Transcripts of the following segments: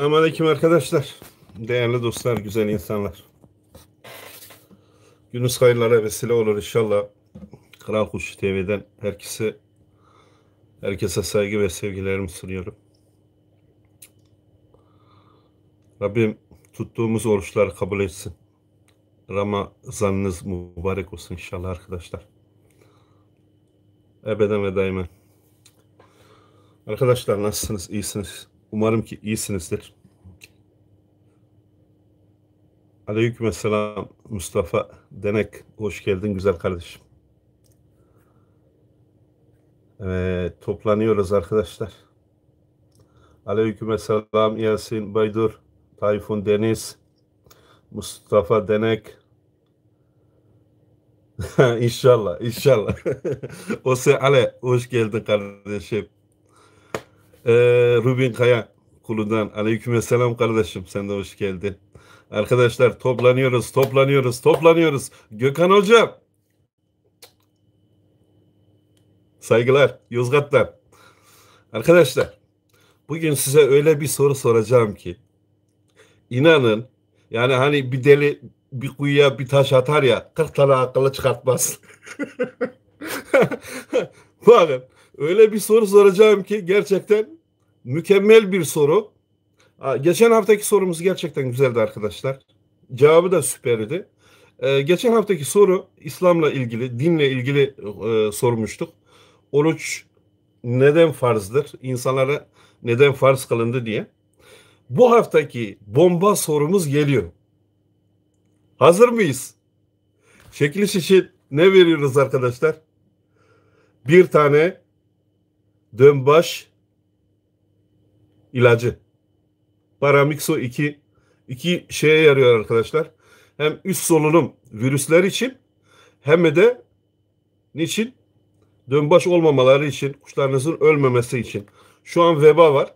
Selamünaleyküm arkadaşlar. Değerli dostlar, güzel insanlar. Gününüz hayırlara vesile olur inşallah. Kral Kuş TV'den herkese herkese saygı ve sevgilerimi sunuyorum. Rabbim tuttuğumuz oruçlar kabul etsin. Ramazanınız mübarek olsun inşallah arkadaşlar. Ebeden ve daimen. Arkadaşlar nasılsınız? İyisiniz. Umarım ki iyisinizdir. Aleykümselam Mustafa Denek. Hoş geldin güzel kardeşim. Evet, toplanıyoruz arkadaşlar. Aleykümselam Yasin Baydur, Tayfun Deniz, Mustafa Denek. İnşallah inşallah. Ose Ale, hoş geldin kardeşim. Ee, Rubin Kaya kulundan. Aleykümselam kardeşim. Sen de hoş geldin. Arkadaşlar toplanıyoruz, toplanıyoruz, toplanıyoruz. Gökhan Hocam. Saygılar, Yozgatlar. Arkadaşlar, bugün size öyle bir soru soracağım ki. inanın yani hani bir deli bir kuyuya bir taş atar ya 40 tane akıllı çıkartmaz. Bakın öyle bir soru soracağım ki gerçekten mükemmel bir soru. Geçen haftaki sorumuz gerçekten güzeldi arkadaşlar. Cevabı da süperdi. Ee, geçen haftaki soru İslam'la ilgili, dinle ilgili e, sormuştuk. Oruç neden farzdır? İnsanlara neden farz kılındı diye. Bu haftaki bomba sorumuz geliyor. Hazır mıyız? Çekiliş için ne veriyoruz arkadaşlar? Bir tane dönbaş ilacı. Paramixo 2 iki şeye yarıyor arkadaşlar. Hem üst solunum virüsler için hem de niçin? Dönbaş olmamaları için, kuşlarınızın ölmemesi için. Şu an veba var.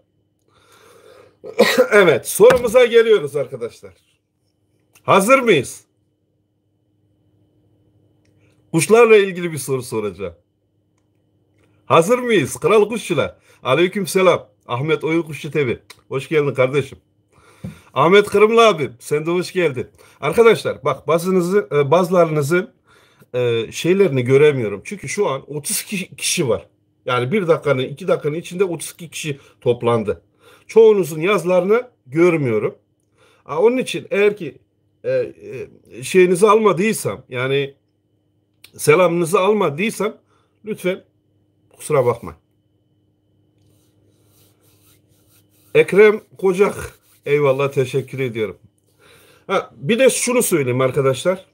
evet, sorumuza geliyoruz arkadaşlar. Hazır mıyız? Kuşlarla ilgili bir soru soracağım. Hazır mıyız? Kral Kuşçular. Aleyküm selam. Ahmet Oyun Kuşçu TV. Hoş geldin kardeşim. Ahmet Kırımlı abi sen de hoş geldin. Arkadaşlar bak bazınızı, e, bazılarınızın e, şeylerini göremiyorum. Çünkü şu an 32 kişi var. Yani bir dakikanın iki dakikanın içinde 32 kişi toplandı. Çoğunuzun yazlarını görmüyorum. onun için eğer ki e, e, şeyinizi almadıysam yani selamınızı almadıysam lütfen Kusura bakma. Ekrem Kocak. Eyvallah teşekkür ediyorum. Ha, bir de şunu söyleyeyim arkadaşlar.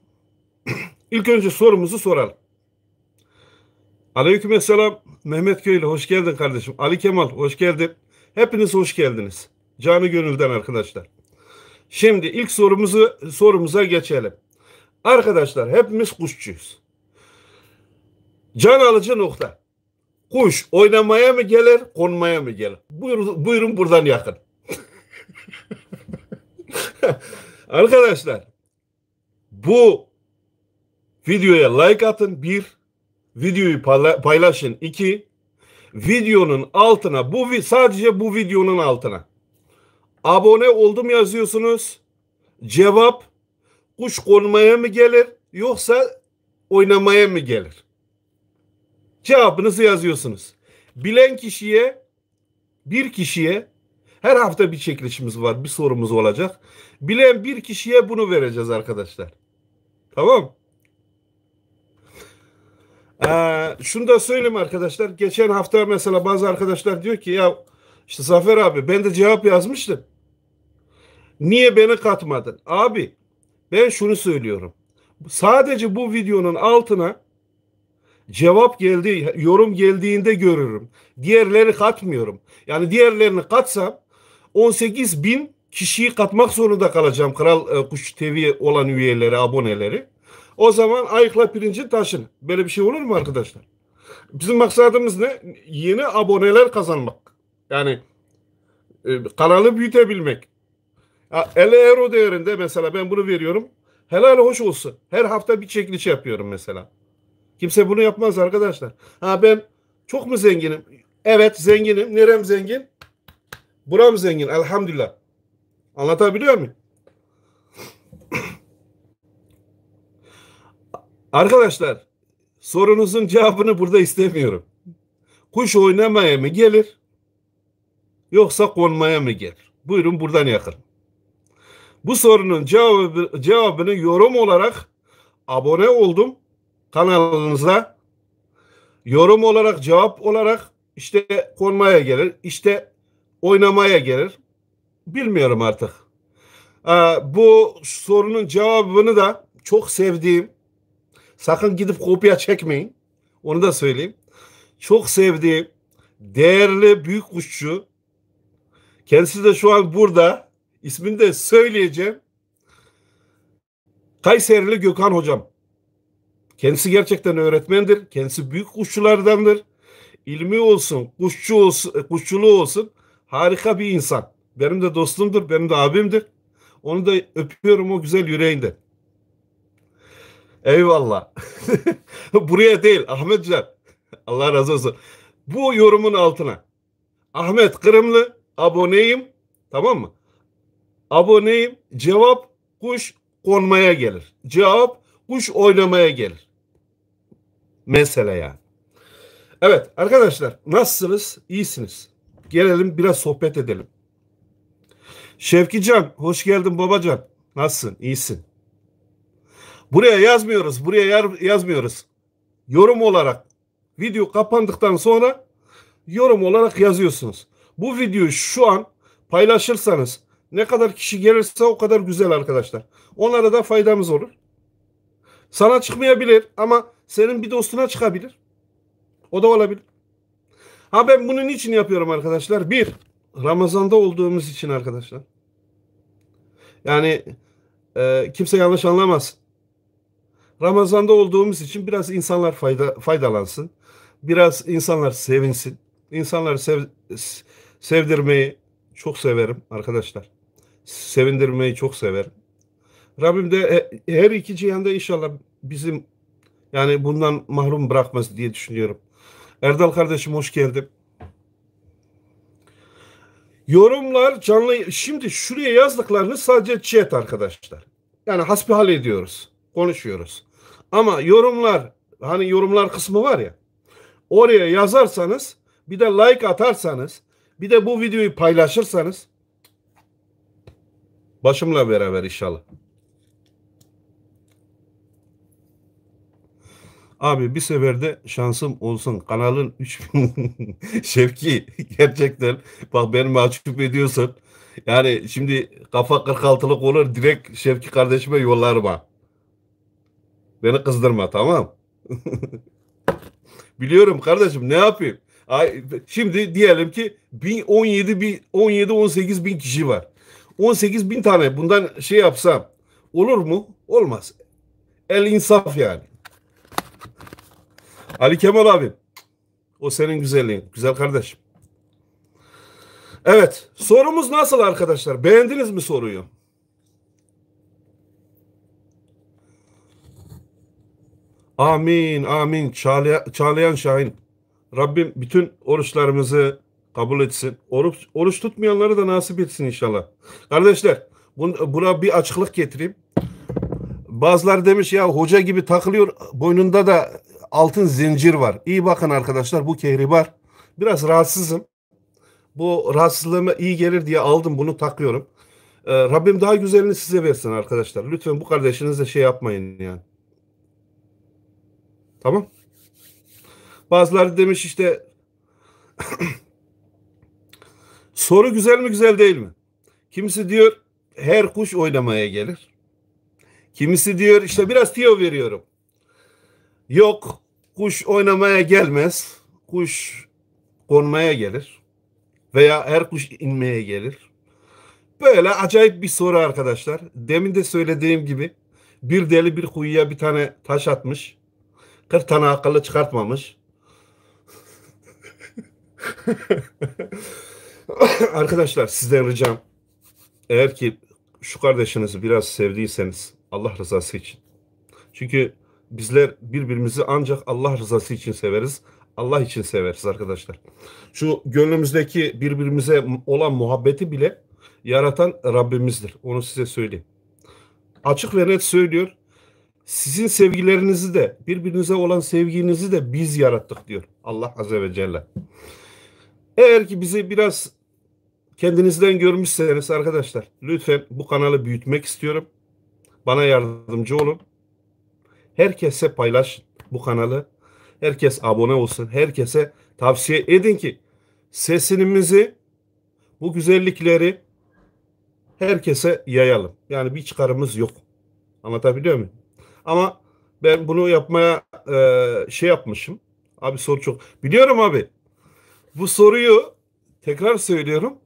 İlk önce sorumuzu soralım. Aleykümselam Mehmet Köylü hoş geldin kardeşim. Ali Kemal hoş geldin. Hepiniz hoş geldiniz. Canı gönülden arkadaşlar. Şimdi ilk sorumuzu sorumuza geçelim. Arkadaşlar hepimiz kuşçuyuz. Can alıcı nokta. Kuş oynamaya mı gelir, konmaya mı gelir? Buyurun, buyurun buradan yakın. Arkadaşlar bu videoya like atın bir, videoyu paylaşın iki, videonun altına bu sadece bu videonun altına abone oldum yazıyorsunuz. Cevap kuş konmaya mı gelir yoksa oynamaya mı gelir? Cevabınızı yazıyorsunuz. Bilen kişiye bir kişiye her hafta bir çekilişimiz var, bir sorumuz olacak. Bilen bir kişiye bunu vereceğiz arkadaşlar. Tamam? Ee, şunu da söyleyeyim arkadaşlar. Geçen hafta mesela bazı arkadaşlar diyor ki ya işte Zafer abi ben de cevap yazmıştım. Niye beni katmadın? Abi ben şunu söylüyorum. Sadece bu videonun altına Cevap geldi, yorum geldiğinde görürüm. Diğerleri katmıyorum. Yani diğerlerini katsam 18 bin kişiyi katmak zorunda kalacağım Kral e, Kuş TV olan üyeleri, aboneleri. O zaman ayıkla pirincin taşını. Böyle bir şey olur mu arkadaşlar? Bizim maksadımız ne? Yeni aboneler kazanmak. Yani e, kanalı büyütebilmek. 50 euro değerinde mesela ben bunu veriyorum. Helal hoş olsun. Her hafta bir çekiliş yapıyorum mesela. Kimse bunu yapmaz arkadaşlar. Ha ben çok mu zenginim? Evet zenginim. Nerem zengin? Buram zengin. Elhamdülillah. Anlatabiliyor muyum? Arkadaşlar sorunuzun cevabını burada istemiyorum. Kuş oynamaya mı gelir? Yoksa konmaya mı gelir? Buyurun buradan yakın. Bu sorunun cevabı, cevabını yorum olarak abone oldum kanalınıza yorum olarak, cevap olarak işte konmaya gelir, işte oynamaya gelir. Bilmiyorum artık. Ee, bu sorunun cevabını da çok sevdiğim, sakın gidip kopya çekmeyin. Onu da söyleyeyim. Çok sevdiğim, değerli büyük kuşçu. Kendisi de şu an burada. ismini de söyleyeceğim. Kayserili Gökhan Hocam. Kendisi gerçekten öğretmendir. Kendisi büyük kuşçulardandır. İlmi olsun, kuşçu olsun, e, kuşçuluğu olsun harika bir insan. Benim de dostumdur, benim de abimdir. Onu da öpüyorum o güzel yüreğinde. Eyvallah. Buraya değil Ahmet Allah razı olsun. Bu yorumun altına Ahmet Kırımlı aboneyim. Tamam mı? Aboneyim. Cevap kuş konmaya gelir. Cevap kuş oynamaya gelir. Mesele yani. Evet arkadaşlar nasılsınız? İyisiniz. Gelelim biraz sohbet edelim. Şevki Can hoş geldin babacan. Nasılsın? İyisin. Buraya yazmıyoruz. Buraya yar, yazmıyoruz. Yorum olarak video kapandıktan sonra yorum olarak yazıyorsunuz. Bu videoyu şu an paylaşırsanız ne kadar kişi gelirse o kadar güzel arkadaşlar. Onlara da faydamız olur. Sana çıkmayabilir ama senin bir dostuna çıkabilir. O da olabilir. Ha ben bunu niçin yapıyorum arkadaşlar? Bir, Ramazan'da olduğumuz için arkadaşlar. Yani e, kimse yanlış anlamaz. Ramazan'da olduğumuz için biraz insanlar fayda, faydalansın. Biraz insanlar sevinsin. İnsanları sev, sevdirmeyi çok severim arkadaşlar. Sevindirmeyi çok severim. Rabbim de e, her iki cihanda inşallah bizim yani bundan mahrum bırakmaz diye düşünüyorum. Erdal kardeşim hoş geldin. Yorumlar canlı şimdi şuraya yazdıklarını sadece chat arkadaşlar. Yani hasbihal ediyoruz. Konuşuyoruz. Ama yorumlar hani yorumlar kısmı var ya. Oraya yazarsanız bir de like atarsanız bir de bu videoyu paylaşırsanız başımla beraber inşallah. Abi bir seferde şansım olsun. Kanalın 3000 Şevki gerçekten bak beni mahcup ediyorsun. Yani şimdi kafa 46'lık olur direkt Şevki kardeşime yollarma Beni kızdırma tamam. Biliyorum kardeşim ne yapayım? Ay, şimdi diyelim ki 17 bin, 17 18 bin kişi var. 18 bin tane bundan şey yapsam olur mu? Olmaz. El insaf yani. Ali Kemal abi. O senin güzelliğin. Güzel kardeşim. Evet. Sorumuz nasıl arkadaşlar? Beğendiniz mi soruyu? Amin, amin. Çağlayan, Çağlayan Şahin. Rabbim bütün oruçlarımızı kabul etsin. Oruç, oruç tutmayanları da nasip etsin inşallah. Kardeşler, bun, buna bir açıklık getireyim. Bazılar demiş ya hoca gibi takılıyor, boynunda da altın zincir var. İyi bakın arkadaşlar bu kehribar. Biraz rahatsızım. Bu rahatsızlığıma iyi gelir diye aldım bunu takıyorum. Ee, Rabbim daha güzelini size versin arkadaşlar. Lütfen bu kardeşinizle şey yapmayın yani. Tamam. Bazıları demiş işte soru güzel mi güzel değil mi? Kimisi diyor her kuş oynamaya gelir. Kimisi diyor işte biraz tiyo veriyorum. Yok Kuş oynamaya gelmez. Kuş konmaya gelir. Veya her kuş inmeye gelir. Böyle acayip bir soru arkadaşlar. Demin de söylediğim gibi bir deli bir kuyuya bir tane taş atmış. 40 tane akıllı çıkartmamış. arkadaşlar sizden ricam eğer ki şu kardeşinizi biraz sevdiyseniz Allah rızası için. Çünkü bizler birbirimizi ancak Allah rızası için severiz. Allah için severiz arkadaşlar. Şu gönlümüzdeki birbirimize olan muhabbeti bile yaratan Rabbimizdir. Onu size söyleyeyim. Açık ve net söylüyor. Sizin sevgilerinizi de birbirinize olan sevginizi de biz yarattık diyor Allah Azze ve Celle. Eğer ki bizi biraz kendinizden görmüşseniz arkadaşlar lütfen bu kanalı büyütmek istiyorum. Bana yardımcı olun. Herkese paylaş bu kanalı. Herkes abone olsun. Herkese tavsiye edin ki sesimizi bu güzellikleri herkese yayalım. Yani bir çıkarımız yok. Anlatabiliyor muyum? Ama ben bunu yapmaya e, şey yapmışım. Abi soru çok. Biliyorum abi. Bu soruyu tekrar söylüyorum.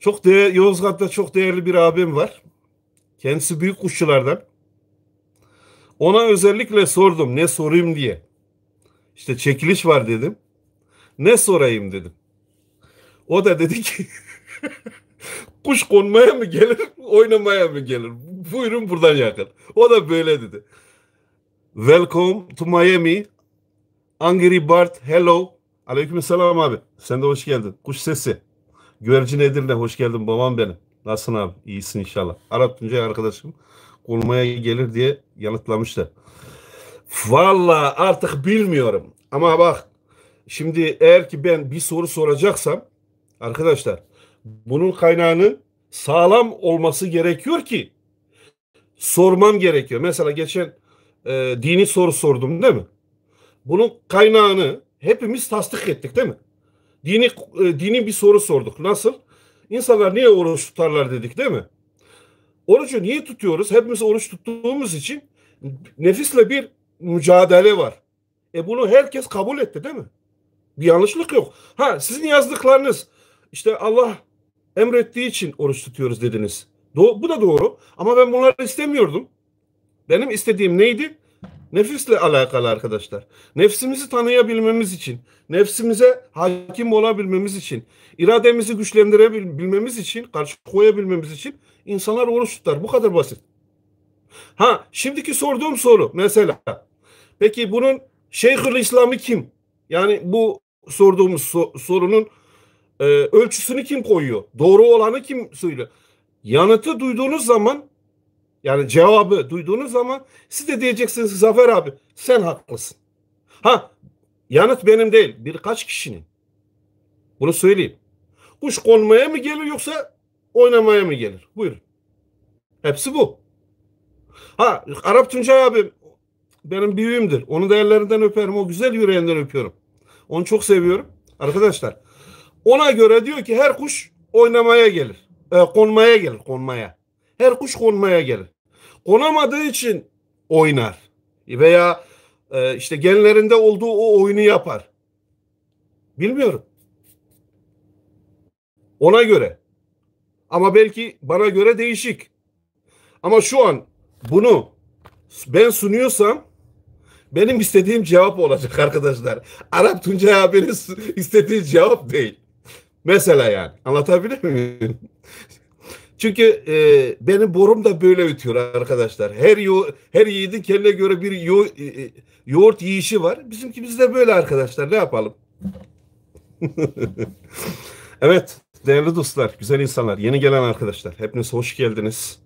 Çok değer, Yozgat'ta çok değerli bir abim var. Kendisi büyük kuşçulardan. Ona özellikle sordum ne sorayım diye. İşte çekiliş var dedim. Ne sorayım dedim. O da dedi ki kuş konmaya mı gelir, oynamaya mı gelir? Buyurun buradan yakın. O da böyle dedi. Welcome to Miami. Angry Bart, hello. Aleyküm selam abi. Sen de hoş geldin. Kuş sesi. Güvercin Edirne, hoş geldin babam benim. Nasılsın abi? İyisin inşallah. Arap Tuncay arkadaşım olmaya gelir diye yanıtlamıştı. Valla artık bilmiyorum. Ama bak şimdi eğer ki ben bir soru soracaksam arkadaşlar bunun kaynağının sağlam olması gerekiyor ki sormam gerekiyor. Mesela geçen e, dini soru sordum değil mi? Bunun kaynağını hepimiz tasdik ettik değil mi? Dini e, dini bir soru sorduk. Nasıl? İnsanlar niye oruç tutarlar dedik değil mi? Orucu niye tutuyoruz? Hepimiz oruç tuttuğumuz için nefisle bir mücadele var. E bunu herkes kabul etti değil mi? Bir yanlışlık yok. Ha sizin yazdıklarınız işte Allah emrettiği için oruç tutuyoruz dediniz. Do bu da doğru ama ben bunları istemiyordum. Benim istediğim neydi? Nefisle alakalı arkadaşlar. Nefsimizi tanıyabilmemiz için, nefsimize hakim olabilmemiz için, irademizi güçlendirebilmemiz için, karşı koyabilmemiz için İnsanlar oruç tutar. Bu kadar basit. Ha şimdiki sorduğum soru mesela. Peki bunun Şeyhül İslam'ı kim? Yani bu sorduğumuz so- sorunun e, ölçüsünü kim koyuyor? Doğru olanı kim söylüyor? Yanıtı duyduğunuz zaman yani cevabı duyduğunuz zaman siz de diyeceksiniz Zafer abi sen haklısın. Ha yanıt benim değil birkaç kişinin. Bunu söyleyeyim. Kuş konmaya mı geliyor yoksa oynamaya mı gelir? Buyurun. Hepsi bu. Ha Arap Tuncay abi benim büyüğümdür. Onu da ellerinden öperim. O güzel yüreğinden öpüyorum. Onu çok seviyorum. Arkadaşlar ona göre diyor ki her kuş oynamaya gelir. E, konmaya gelir konmaya. Her kuş konmaya gelir. Konamadığı için oynar. Veya e, işte genlerinde olduğu o oyunu yapar. Bilmiyorum. Ona göre. Ama belki bana göre değişik. Ama şu an bunu ben sunuyorsam benim istediğim cevap olacak arkadaşlar. Arap Tunca abinin istediği cevap değil. Mesela yani anlatabilir miyim? Çünkü e, benim borum da böyle ötüyor arkadaşlar. Her yo her yiğidin kendine göre bir yo e, e, yoğurt yiyişi var. Bizimki bizde böyle arkadaşlar. Ne yapalım? evet. Değerli dostlar, güzel insanlar, yeni gelen arkadaşlar, hepiniz hoş geldiniz.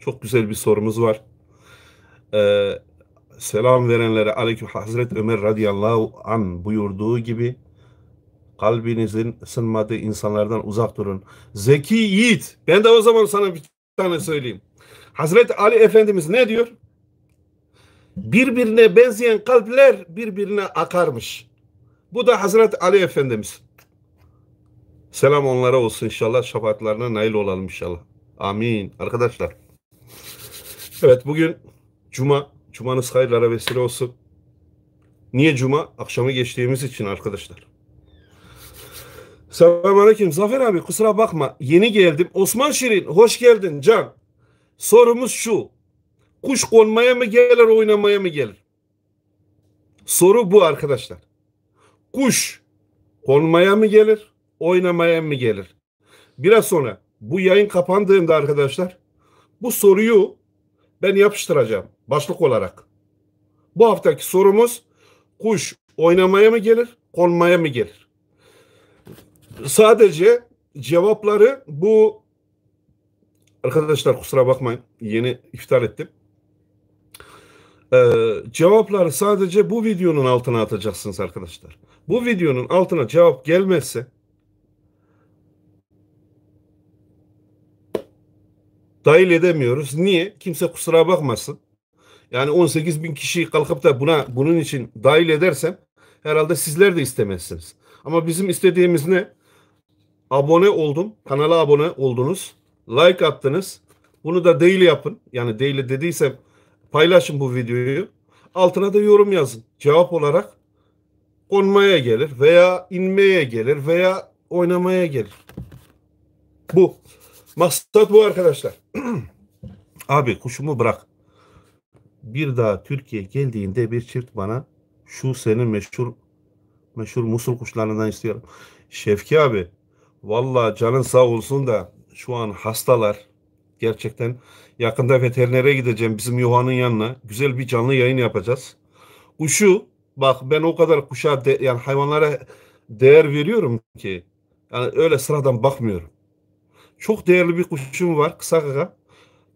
Çok güzel bir sorumuz var. Ee, selam verenlere aleyküm Hazret Ömer radıyallahu an buyurduğu gibi kalbinizin ısınmadığı insanlardan uzak durun. Zeki Yiğit, ben de o zaman sana bir tane söyleyeyim. Hazret Ali Efendimiz ne diyor? Birbirine benzeyen kalpler birbirine akarmış. Bu da Hazret Ali Efendimiz. Selam onlara olsun inşallah. Şafaklarına nail olalım inşallah. Amin. Arkadaşlar. Evet bugün Cuma. Cumanız hayırlara vesile olsun. Niye Cuma? Akşamı geçtiğimiz için arkadaşlar. Selamünaleyküm. Zafer abi kusura bakma. Yeni geldim. Osman Şirin hoş geldin Can. Sorumuz şu. Kuş konmaya mı gelir oynamaya mı gelir? Soru bu arkadaşlar. Kuş konmaya mı gelir? oynamaya mı gelir? Biraz sonra bu yayın kapandığında arkadaşlar bu soruyu ben yapıştıracağım başlık olarak. Bu haftaki sorumuz kuş oynamaya mı gelir, konmaya mı gelir? Sadece cevapları bu arkadaşlar kusura bakmayın yeni iftar ettim. Ee, cevapları sadece bu videonun altına atacaksınız arkadaşlar. Bu videonun altına cevap gelmezse dahil edemiyoruz. Niye? Kimse kusura bakmasın. Yani 18 bin kişi kalkıp da buna bunun için dahil edersem herhalde sizler de istemezsiniz. Ama bizim istediğimiz ne? Abone oldum. Kanala abone oldunuz. Like attınız. Bunu da değil yapın. Yani değil dediysem paylaşın bu videoyu. Altına da yorum yazın. Cevap olarak konmaya gelir veya inmeye gelir veya oynamaya gelir. Bu. Maksat bu arkadaşlar. Abi kuşumu bırak. Bir daha Türkiye geldiğinde bir çift bana şu senin meşhur meşhur Musul kuşlarından istiyorum. Şevki abi valla canın sağ olsun da şu an hastalar gerçekten yakında veterinere gideceğim bizim Yuhan'ın yanına. Güzel bir canlı yayın yapacağız. Kuşu bak ben o kadar kuşa de, yani hayvanlara değer veriyorum ki yani öyle sıradan bakmıyorum. Çok değerli bir kuşum var kısa kaka.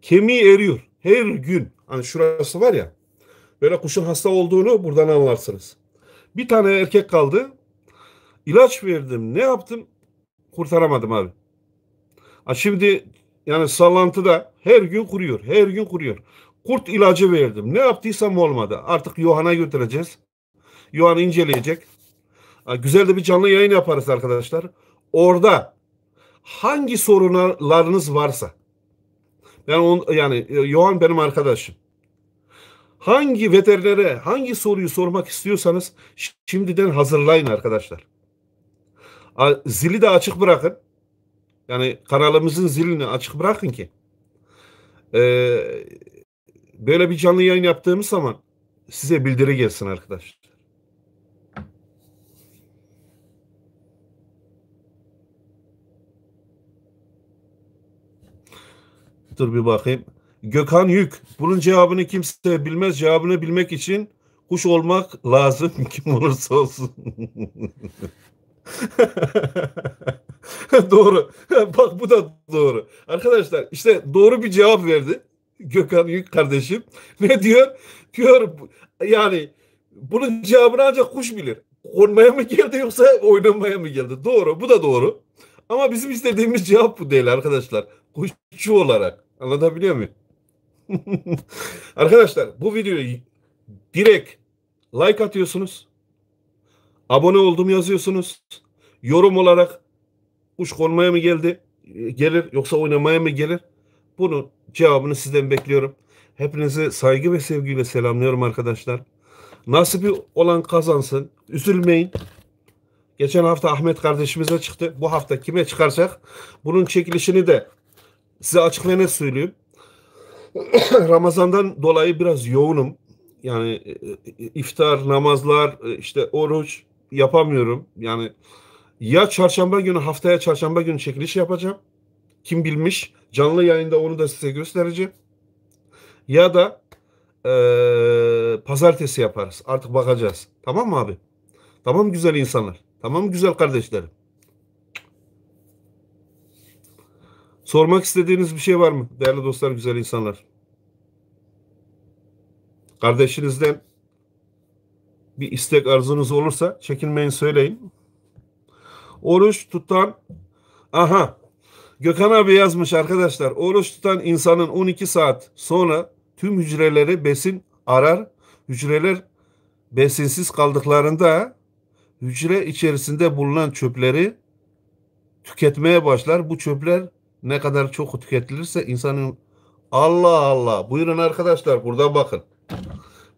Kemiği eriyor her gün. Hani şurası var ya. Böyle kuşun hasta olduğunu buradan anlarsınız. Bir tane erkek kaldı. İlaç verdim. Ne yaptım? Kurtaramadım abi. Ha şimdi yani sallantıda her gün kuruyor. Her gün kuruyor. Kurt ilacı verdim. Ne yaptıysam olmadı. Artık Yohan'a götüreceğiz. Yohan inceleyecek. Ha, güzel de bir canlı yayın yaparız arkadaşlar. Orada hangi sorunlarınız varsa ben on, yani e, Yohan benim arkadaşım. Hangi veterinere hangi soruyu sormak istiyorsanız şimdiden hazırlayın arkadaşlar. Zili de açık bırakın. Yani kanalımızın zilini açık bırakın ki e, böyle bir canlı yayın yaptığımız zaman size bildiri gelsin arkadaşlar. Dur bir bakayım. Gökhan Yük. Bunun cevabını kimse bilmez. Cevabını bilmek için kuş olmak lazım kim olursa olsun. doğru. Bak bu da doğru. Arkadaşlar işte doğru bir cevap verdi. Gökhan Yük kardeşim. Ne diyor? Diyor yani bunun cevabını ancak kuş bilir. oynamaya mı geldi yoksa oynamaya mı geldi? Doğru. Bu da doğru. Ama bizim istediğimiz cevap bu değil arkadaşlar. Kuşçu olarak. Anlatabiliyor muyum? Arkadaşlar bu videoyu direkt like atıyorsunuz. Abone oldum yazıyorsunuz. Yorum olarak uç konmaya mı geldi? E, gelir yoksa oynamaya mı gelir? Bunun cevabını sizden bekliyorum. Hepinizi saygı ve sevgiyle selamlıyorum arkadaşlar. Nasibi olan kazansın. Üzülmeyin. Geçen hafta Ahmet kardeşimize çıktı. Bu hafta kime çıkarsak bunun çekilişini de Size açıklayana söyleyeyim. Ramazan'dan dolayı biraz yoğunum. Yani e, e, iftar, namazlar, e, işte oruç yapamıyorum. Yani ya çarşamba günü haftaya çarşamba günü çekiliş yapacağım. Kim bilmiş canlı yayında onu da size göstereceğim. Ya da e, pazartesi yaparız. Artık bakacağız. Tamam mı abi? Tamam güzel insanlar. Tamam güzel kardeşlerim. Sormak istediğiniz bir şey var mı değerli dostlar, güzel insanlar? Kardeşinizden bir istek arzunuz olursa çekinmeyin söyleyin. Oruç tutan aha Gökhan abi yazmış arkadaşlar. Oruç tutan insanın 12 saat sonra tüm hücreleri besin arar. Hücreler besinsiz kaldıklarında hücre içerisinde bulunan çöpleri tüketmeye başlar. Bu çöpler ne kadar çok tüketilirse insanın Allah Allah buyurun arkadaşlar buradan bakın.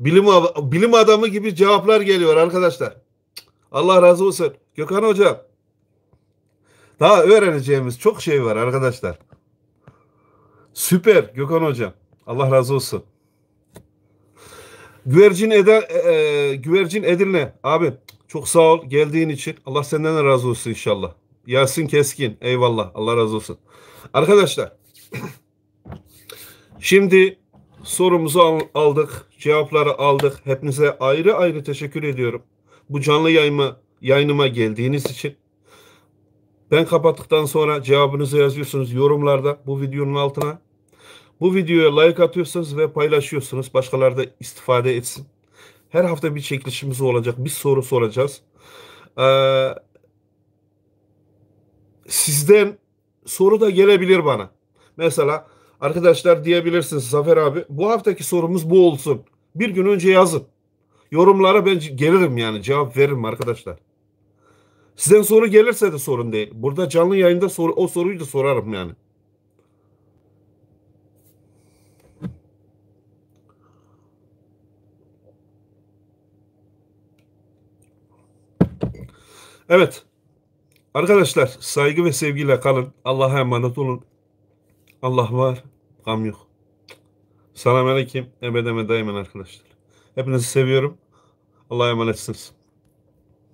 Bilim, bilim adamı gibi cevaplar geliyor arkadaşlar. Allah razı olsun. Gökhan Hocam. Daha öğreneceğimiz çok şey var arkadaşlar. Süper Gökhan Hocam. Allah razı olsun. Güvercin Eder, e, Güvercin Edirne abi çok sağ ol geldiğin için. Allah senden razı olsun inşallah. Yasin Keskin. Eyvallah. Allah razı olsun. Arkadaşlar şimdi sorumuzu aldık. Cevapları aldık. Hepinize ayrı ayrı teşekkür ediyorum. Bu canlı yayma, yayınıma geldiğiniz için. Ben kapattıktan sonra cevabınızı yazıyorsunuz yorumlarda bu videonun altına. Bu videoya like atıyorsunuz ve paylaşıyorsunuz. Başkaları da istifade etsin. Her hafta bir çekilişimiz olacak. Bir soru soracağız. Ee, sizden soru da gelebilir bana. Mesela arkadaşlar diyebilirsiniz Zafer abi bu haftaki sorumuz bu olsun. Bir gün önce yazın. Yorumlara ben gelirim yani cevap veririm arkadaşlar. Sizden soru gelirse de sorun değil. Burada canlı yayında soru, o soruyu da sorarım yani. Evet. Arkadaşlar saygı ve sevgiyle kalın. Allah'a emanet olun. Allah var, gam yok. Selamünaleyküm. Ebedeme daimen arkadaşlar. Hepinizi seviyorum. Allah'a emanetsiniz.